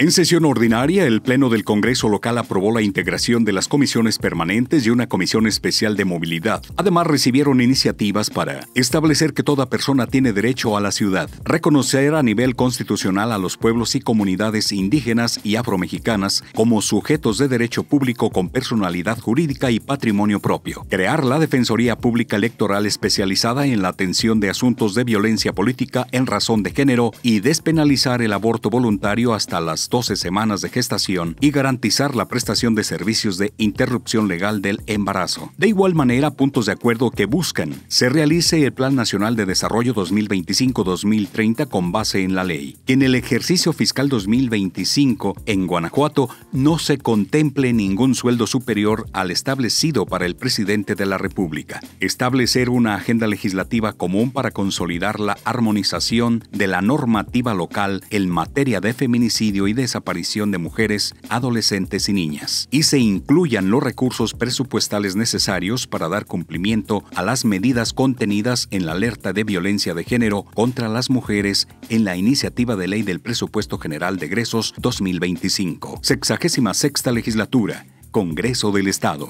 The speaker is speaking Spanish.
En sesión ordinaria, el Pleno del Congreso local aprobó la integración de las comisiones permanentes y una comisión especial de movilidad. Además, recibieron iniciativas para establecer que toda persona tiene derecho a la ciudad, reconocer a nivel constitucional a los pueblos y comunidades indígenas y afromexicanas como sujetos de derecho público con personalidad jurídica y patrimonio propio, crear la Defensoría Pública Electoral especializada en la atención de asuntos de violencia política en razón de género y despenalizar el aborto voluntario hasta las 12 semanas de gestación y garantizar la prestación de servicios de interrupción legal del embarazo. De igual manera, puntos de acuerdo que buscan se realice el Plan Nacional de Desarrollo 2025-2030 con base en la ley, que en el ejercicio fiscal 2025 en Guanajuato no se contemple ningún sueldo superior al establecido para el presidente de la República, establecer una agenda legislativa común para consolidar la armonización de la normativa local en materia de feminicidio y desaparición de mujeres, adolescentes y niñas, y se incluyan los recursos presupuestales necesarios para dar cumplimiento a las medidas contenidas en la alerta de violencia de género contra las mujeres en la iniciativa de ley del Presupuesto General de Egresos 2025, sexagésima sexta legislatura, Congreso del Estado.